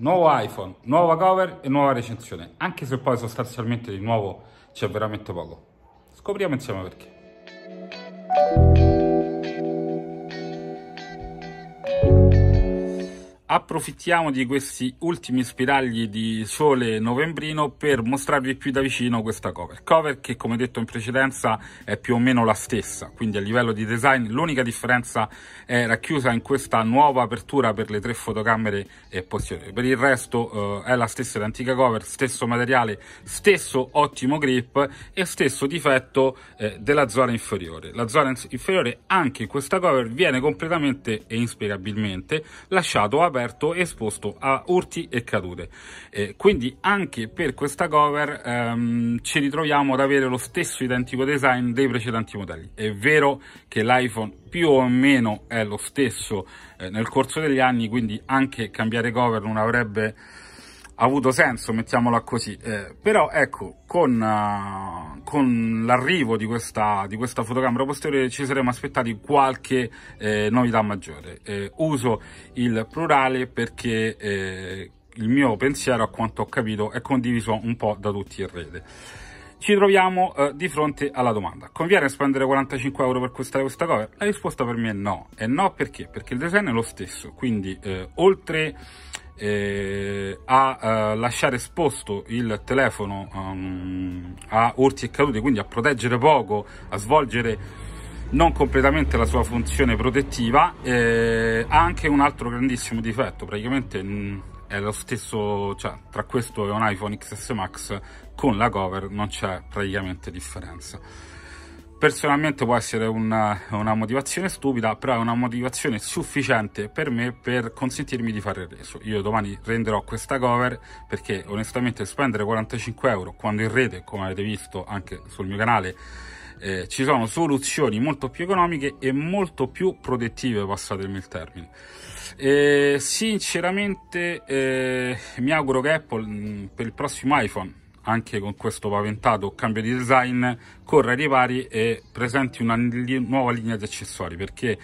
Nuovo iPhone, nuova cover e nuova recensione, anche se poi sostanzialmente di nuovo c'è veramente poco. Scopriamo insieme perché. approfittiamo di questi ultimi spiragli di sole novembrino per mostrarvi più da vicino questa cover. Cover che come detto in precedenza è più o meno la stessa, quindi a livello di design l'unica differenza è racchiusa in questa nuova apertura per le tre fotocamere e posizioni. Per il resto eh, è la stessa identica cover, stesso materiale, stesso ottimo grip e stesso difetto eh, della zona inferiore. La zona inferiore anche in questa cover viene completamente e inspiegabilmente lasciato aperto aperto esposto a urti e cadute. Eh, quindi anche per questa cover ehm, ci ritroviamo ad avere lo stesso identico design dei precedenti modelli. È vero che l'iPhone più o meno è lo stesso eh, nel corso degli anni, quindi anche cambiare cover non avrebbe avuto senso, mettiamola così. Eh, però ecco, con, uh, con l'arrivo di questa, di questa, fotocamera posteriore ci saremmo aspettati qualche eh, novità maggiore. Eh, uso il plurale perché eh, il mio pensiero, a quanto ho capito, è condiviso un po' da tutti in rete. Ci troviamo eh, di fronte alla domanda. Conviene spendere 45 euro per acquistare questa cover? La risposta per me è no. E no perché? Perché il design è lo stesso. Quindi, oltre eh, a eh, lasciare esposto il telefono um, a urti e cadute, quindi a proteggere poco, a svolgere non completamente la sua funzione protettiva, eh, ha anche un altro grandissimo difetto, praticamente mh, mm, è lo stesso, cioè tra questo e un iPhone XS Max con la cover non c'è praticamente differenza. Personalmente può essere una, una, motivazione stupida, però è una motivazione sufficiente per me per consentirmi di fare il reso. Io domani renderò questa cover perché onestamente spendere 45 euro quando in rete, come avete visto anche sul mio canale, eh, ci sono soluzioni molto più economiche e molto più protettive, passatemi il termine. Eh, sinceramente eh, mi auguro che Apple mh, mm, per il prossimo iPhone anche con questo paventato cambio di design corre ai ripari e presenti una nuova linea di accessori perché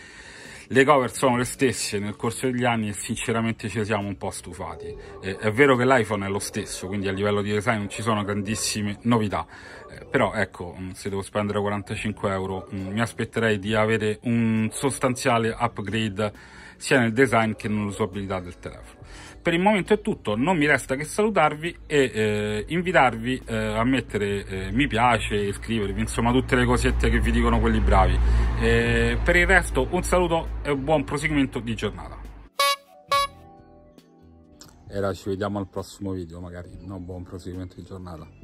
le cover sono le stesse nel corso degli anni e sinceramente ci siamo un po' stufati. Eh, è vero che l'iPhone è lo stesso, quindi a livello di design non ci sono grandissime novità, eh, però ecco, mm, se devo spendere 45 euro mm, mi aspetterei di avere un sostanziale upgrade sia nel design che nell'usabilità del telefono per il momento è tutto, non mi resta che salutarvi e eh, invitarvi eh, a mettere eh, mi piace, iscrivervi, insomma tutte le cosette che vi dicono quelli bravi. Eh, per il resto un saluto e un buon proseguimento di giornata. E Era, ci vediamo al prossimo video magari, no buon proseguimento di giornata.